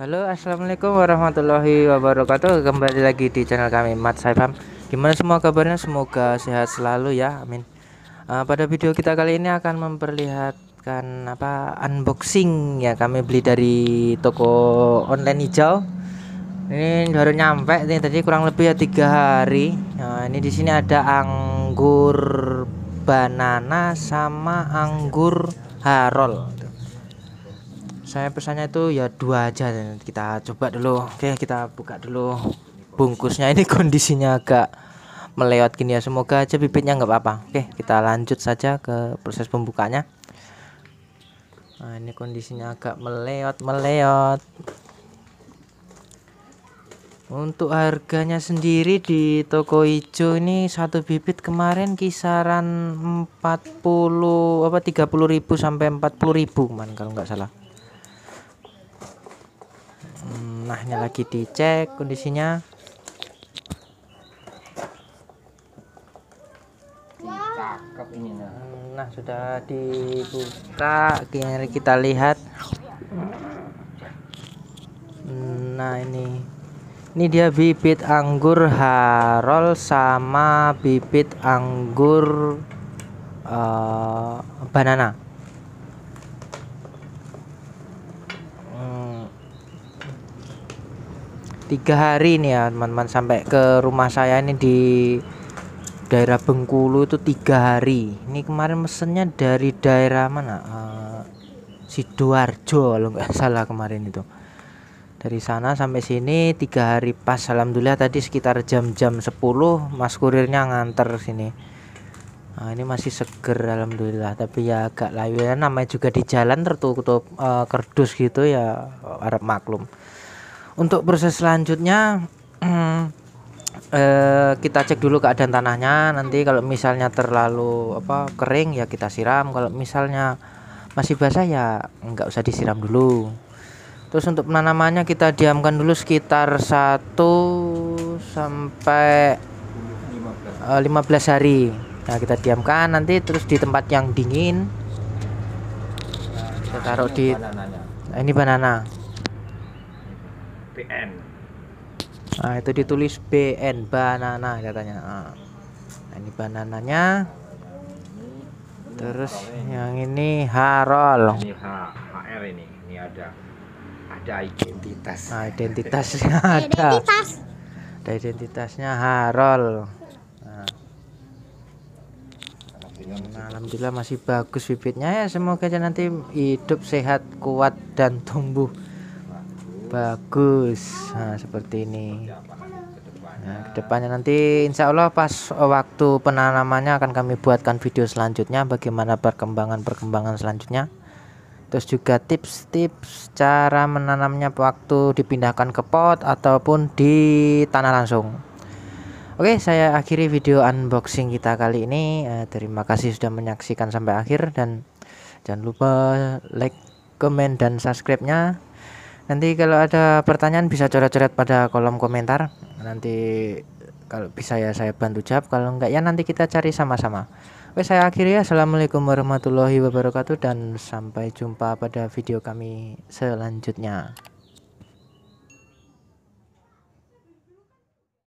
Halo assalamualaikum warahmatullahi wabarakatuh kembali lagi di channel kami Mat Saifam gimana semua kabarnya semoga sehat selalu ya amin uh, pada video kita kali ini akan memperlihatkan apa unboxing ya kami beli dari toko online hijau ini baru nyampe nih. tadi kurang lebih ya tiga hari nah, ini di sini ada anggur banana sama anggur harol saya pesannya itu ya dua aja kita coba dulu oke kita buka dulu bungkusnya ini kondisinya agak melewat gini ya semoga aja bibitnya nggak apa-apa oke kita lanjut saja ke proses pembukanya nah ini kondisinya agak melewat melewat untuk harganya sendiri di toko hijau ini satu bibit kemarin kisaran 40 apa 30.000 sampai 40.000 kemarin kalau nggak salah tanahnya lagi dicek kondisinya nah. Hmm, nah sudah dibuka kini kita lihat hmm, nah ini ini dia bibit anggur harol sama bibit anggur uh, banana tiga hari nih ya teman-teman sampai ke rumah saya ini di daerah Bengkulu itu tiga hari ini kemarin mesennya dari daerah mana uh, Sidoarjo kalau nggak salah kemarin itu dari sana sampai sini tiga hari pas alhamdulillah tadi sekitar jam-jam 10 mas kurirnya nganter sini nah, ini masih seger alhamdulillah tapi ya agak layu ya namanya juga di jalan tertutup uh, kerdus gitu ya harap maklum untuk proses selanjutnya mm, eh, kita cek dulu keadaan tanahnya nanti kalau misalnya terlalu apa kering ya kita siram kalau misalnya masih basah ya nggak usah disiram dulu terus untuk penanamannya kita diamkan dulu sekitar 1 sampai 15 eh, hari nah kita diamkan nanti terus di tempat yang dingin kita taruh di nah, ini banana BN nah itu ditulis BN banana katanya ah. nah, ini banananya terus ini. yang ini Harol ini H HR ini ini ada ada identitas nah, identitasnya ada identitas ada identitasnya Harol ah. Nah, Alhamdulillah masih bagus bibitnya ya semoga aja nanti hidup sehat kuat dan tumbuh bagus nah seperti ini nah kedepannya nanti insya Allah pas waktu penanamannya akan kami buatkan video selanjutnya bagaimana perkembangan-perkembangan selanjutnya terus juga tips-tips cara menanamnya waktu dipindahkan ke pot ataupun di tanah langsung Oke, saya akhiri video unboxing kita kali ini. Eh, terima kasih sudah menyaksikan sampai akhir dan jangan lupa like, comment dan subscribe-nya nanti kalau ada pertanyaan bisa coret-coret pada kolom komentar nanti kalau bisa ya saya bantu jawab kalau enggak ya nanti kita cari sama-sama Oke saya akhiri ya Assalamualaikum warahmatullahi wabarakatuh dan sampai jumpa pada video kami selanjutnya